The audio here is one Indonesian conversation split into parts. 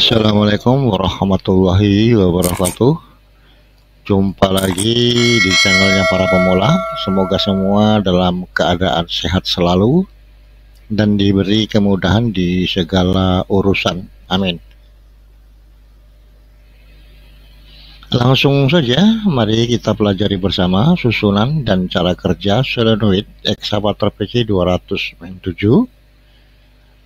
Assalamualaikum warahmatullahi wabarakatuh Jumpa lagi di channelnya para pemula Semoga semua dalam keadaan sehat selalu Dan diberi kemudahan di segala urusan Amin Langsung saja mari kita pelajari bersama susunan dan cara kerja solenoid eksapater PC 207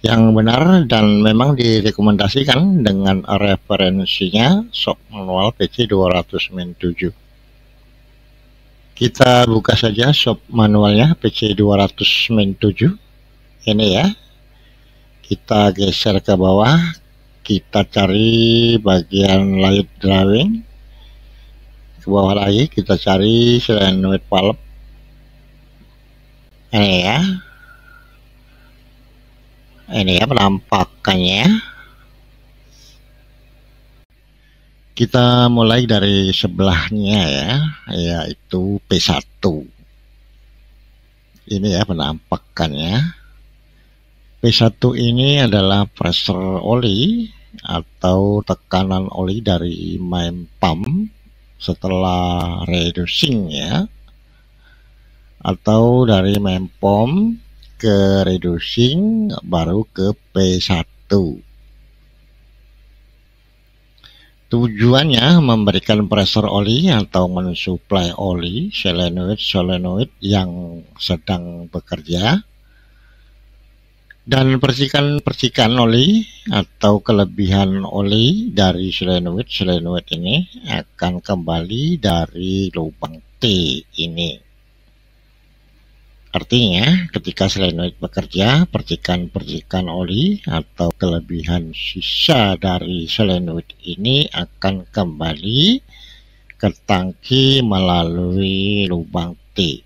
yang benar dan memang direkomendasikan dengan referensinya sok manual PC 200-7. Kita buka saja SOP manualnya PC 200-7. Ini ya. Kita geser ke bawah, kita cari bagian light drawing. Ke bawah lagi kita cari selain white valve. Ini ya ini ya penampakannya kita mulai dari sebelahnya ya yaitu P1 ini ya penampakannya P1 ini adalah pressure oli atau tekanan oli dari main pump setelah reducing ya atau dari main pump ke reducing baru ke P1 Tujuannya memberikan pressure oli atau mensuplai oli solenoid-solenoid yang sedang bekerja dan persikan persikan oli atau kelebihan oli dari solenoid-solenoid ini akan kembali dari lubang T ini. Artinya, ketika selenoid bekerja, percikan-percikan oli atau kelebihan sisa dari selenoid ini akan kembali ke tangki melalui lubang T.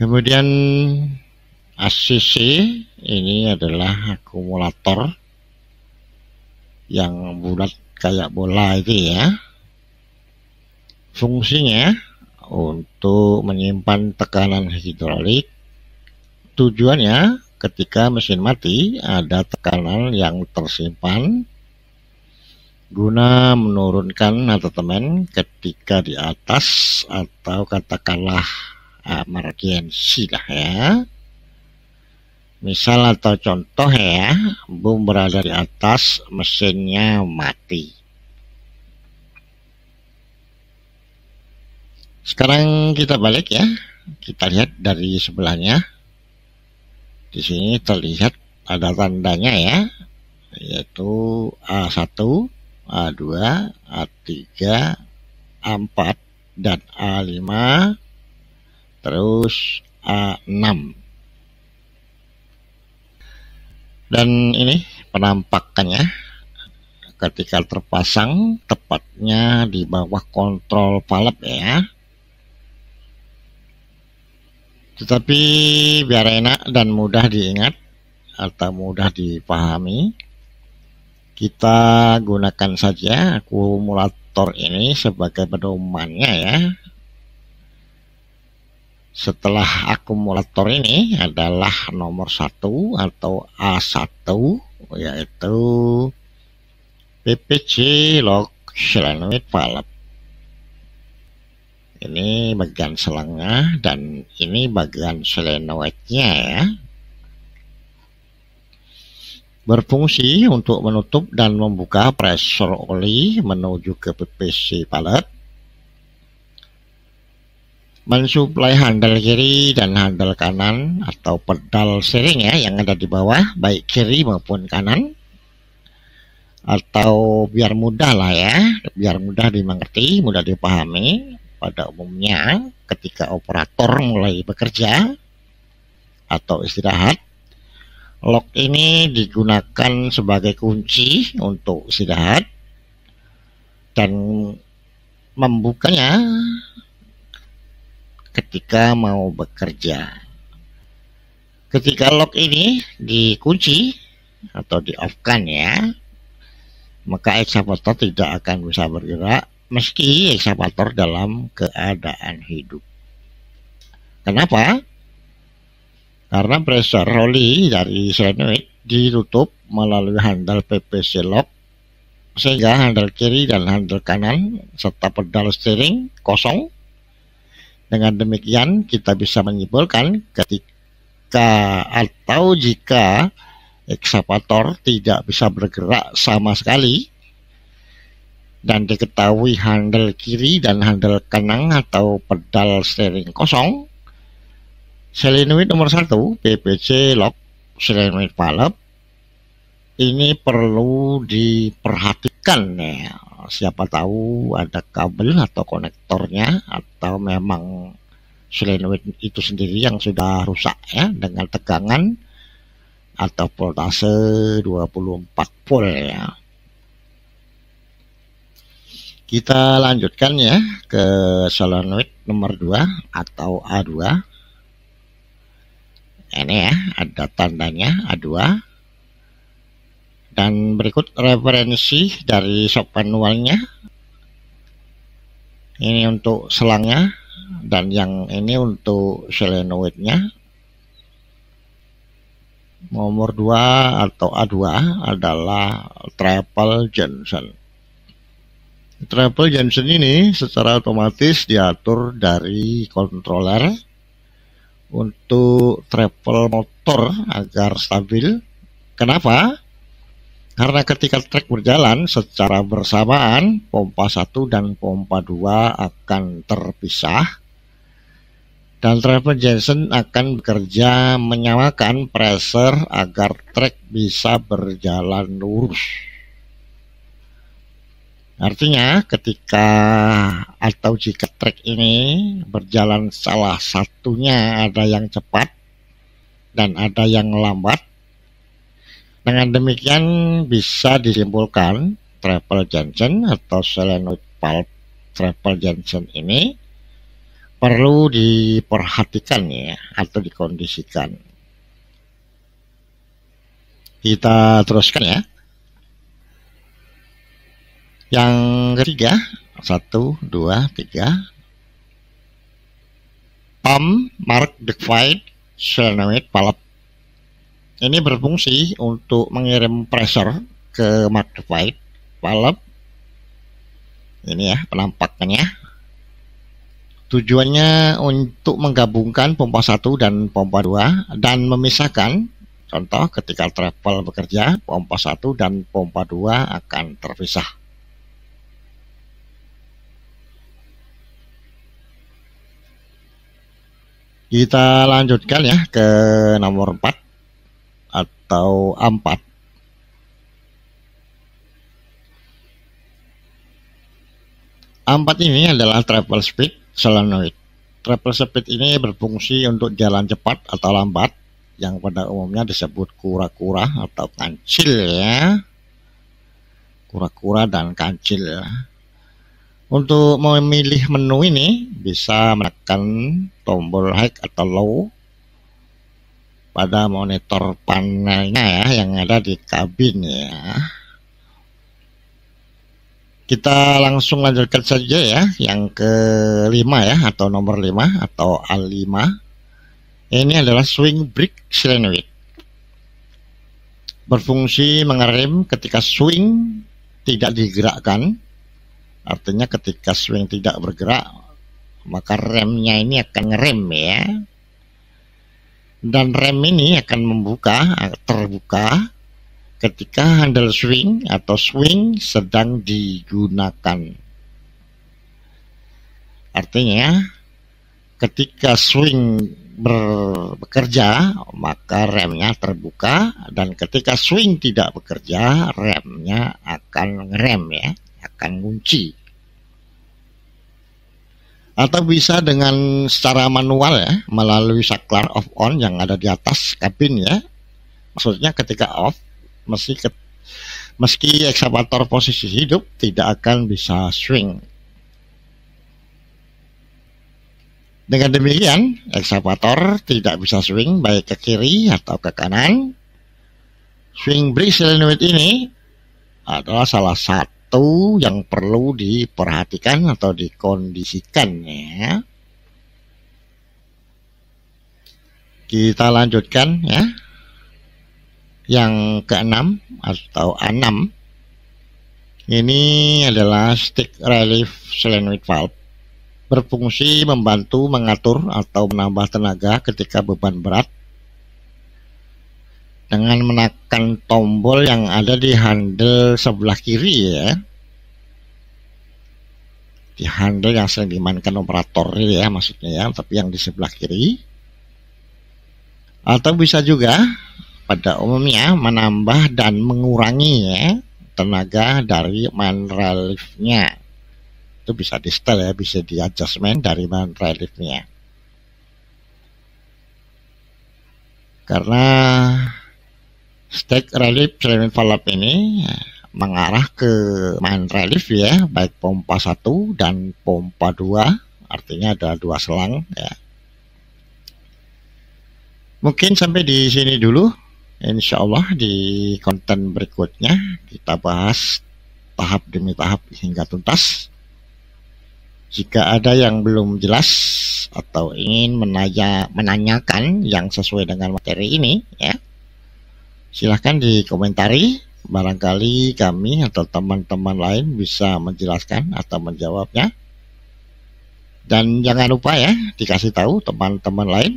Kemudian ACC ini adalah akumulator yang bulat kayak bola itu ya. Fungsinya untuk menyimpan tekanan hidrolik. Tujuannya ketika mesin mati ada tekanan yang tersimpan guna menurunkan temen ketika di atas atau katakanlah emergensi ah, lah ya. Misal atau contoh ya, bom berada di atas, mesinnya mati. Sekarang kita balik ya. Kita lihat dari sebelahnya. Di sini terlihat ada tandanya ya, yaitu A1, A2, A3, A4 dan A5 terus A6. Dan ini penampakannya ketika terpasang tepatnya di bawah kontrol valve ya tetapi biar enak dan mudah diingat atau mudah dipahami, kita gunakan saja akumulator ini sebagai pedomannya ya. Setelah akumulator ini adalah nomor satu atau A1 yaitu PPC log Solenoid valve ini bagian selangnya dan ini bagian solenoidnya ya. Berfungsi untuk menutup dan membuka pressure oli menuju ke PVC pallet. Mensuplai handle kiri dan handle kanan atau pedal sering ya yang ada di bawah baik kiri maupun kanan atau biar mudah lah ya biar mudah dimengerti mudah dipahami pada umumnya ketika operator mulai bekerja atau istirahat, lock ini digunakan sebagai kunci untuk istirahat dan membukanya ketika mau bekerja. Ketika lock ini dikunci atau di off kan ya, maka eksavator tidak akan bisa bergerak meski eksavator dalam keadaan hidup. Kenapa? Karena pressure roli dari solenoid ditutup melalui handle PPC lock sehingga handle kiri dan handle kanan serta pedal steering kosong. Dengan demikian kita bisa menyimpulkan ketika atau jika eksavator tidak bisa bergerak sama sekali dan diketahui handle kiri dan handle kanan atau pedal steering kosong. Solenoid nomor 1 PPC lock solenoid valve ini perlu diperhatikan ya. Siapa tahu ada kabel atau konektornya atau memang solenoid itu sendiri yang sudah rusak ya dengan tegangan atau voltase 24 volt ya kita lanjutkan ya ke solenoid nomor 2 atau A2. Ini ya, ada tandanya A2. Dan berikut referensi dari shock manualnya. Ini untuk selangnya dan yang ini untuk solenoidnya. Nomor 2 atau A2 adalah Triple Johnson. Travel Jensen ini secara otomatis diatur dari controller untuk travel motor agar stabil. Kenapa? Karena ketika trek berjalan secara bersamaan, pompa 1 dan pompa 2 akan terpisah. Dan travel Jensen akan bekerja menyamakan pressure agar trek bisa berjalan lurus. Artinya ketika atau jika trek ini berjalan salah satunya ada yang cepat dan ada yang lambat. Dengan demikian bisa disimpulkan travel junction atau solenoid pulp travel junction ini perlu diperhatikan ya atau dikondisikan. Kita teruskan ya. Yang ketiga, satu, dua, tiga. Pump Mark Defied Solenoid valve. Ini berfungsi untuk mengirim pressure ke Mark Defied valve. Ini ya penampakannya. Tujuannya untuk menggabungkan pompa satu dan pompa dua dan memisahkan Contoh ketika travel bekerja, pompa satu dan pompa dua akan terpisah. Kita lanjutkan ya ke nomor 4 atau A4. A4 ini adalah travel speed solenoid. Travel speed ini berfungsi untuk jalan cepat atau lambat yang pada umumnya disebut kura-kura atau kancil ya. Kura-kura dan kancil ya. Untuk memilih menu ini bisa menekan tombol high atau low pada monitor panelnya ya yang ada di kabin ya. Kita langsung lanjutkan saja ya yang kelima ya atau nomor lima atau A5. Ini adalah swing brick selenoid. Berfungsi mengerem ketika swing tidak digerakkan Artinya ketika swing tidak bergerak, maka remnya ini akan ngerem ya. Dan rem ini akan membuka, terbuka ketika handle swing atau swing sedang digunakan. Artinya ya, ketika swing ber, bekerja maka remnya terbuka dan ketika swing tidak bekerja remnya akan ngerem ya akan kunci atau bisa dengan secara manual ya melalui saklar off on yang ada di atas kabin ya maksudnya ketika off meski ke, meski eksavator posisi hidup tidak akan bisa swing dengan demikian eksavator tidak bisa swing baik ke kiri atau ke kanan swing brake solenoid ini adalah salah satu satu yang perlu diperhatikan atau dikondisikan ya. Kita lanjutkan ya. Yang keenam atau A6 ini adalah stick relief solenoid valve berfungsi membantu mengatur atau menambah tenaga ketika beban berat dengan menak menekan tombol yang ada di handle sebelah kiri ya di handle yang sering dimainkan operator ya maksudnya ya tapi yang di sebelah kiri atau bisa juga pada umumnya menambah dan mengurangi ya tenaga dari main reliefnya itu bisa di setel ya bisa di adjustment dari main reliefnya karena stake relief Sleman Valve ini mengarah ke main relief ya, baik pompa 1 dan pompa 2, artinya ada dua selang ya. Mungkin sampai di sini dulu. Insya Allah di konten berikutnya kita bahas tahap demi tahap hingga tuntas. Jika ada yang belum jelas atau ingin menanya, menanyakan yang sesuai dengan materi ini, ya, Silahkan dikomentari, barangkali kami atau teman-teman lain bisa menjelaskan atau menjawabnya. Dan jangan lupa ya, dikasih tahu teman-teman lain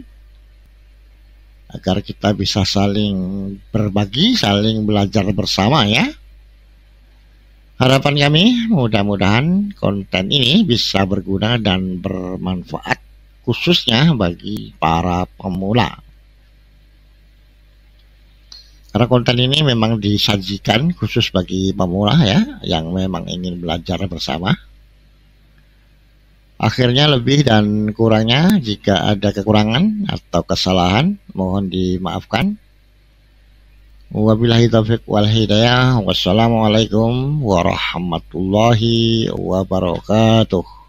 agar kita bisa saling berbagi, saling belajar bersama ya. Harapan kami mudah-mudahan konten ini bisa berguna dan bermanfaat khususnya bagi para pemula. Karena konten ini memang disajikan khusus bagi pemula ya, yang memang ingin belajar bersama. Akhirnya lebih dan kurangnya jika ada kekurangan atau kesalahan mohon dimaafkan. Wabillahi taufik wal hidayah. Wassalamualaikum warahmatullahi wabarakatuh.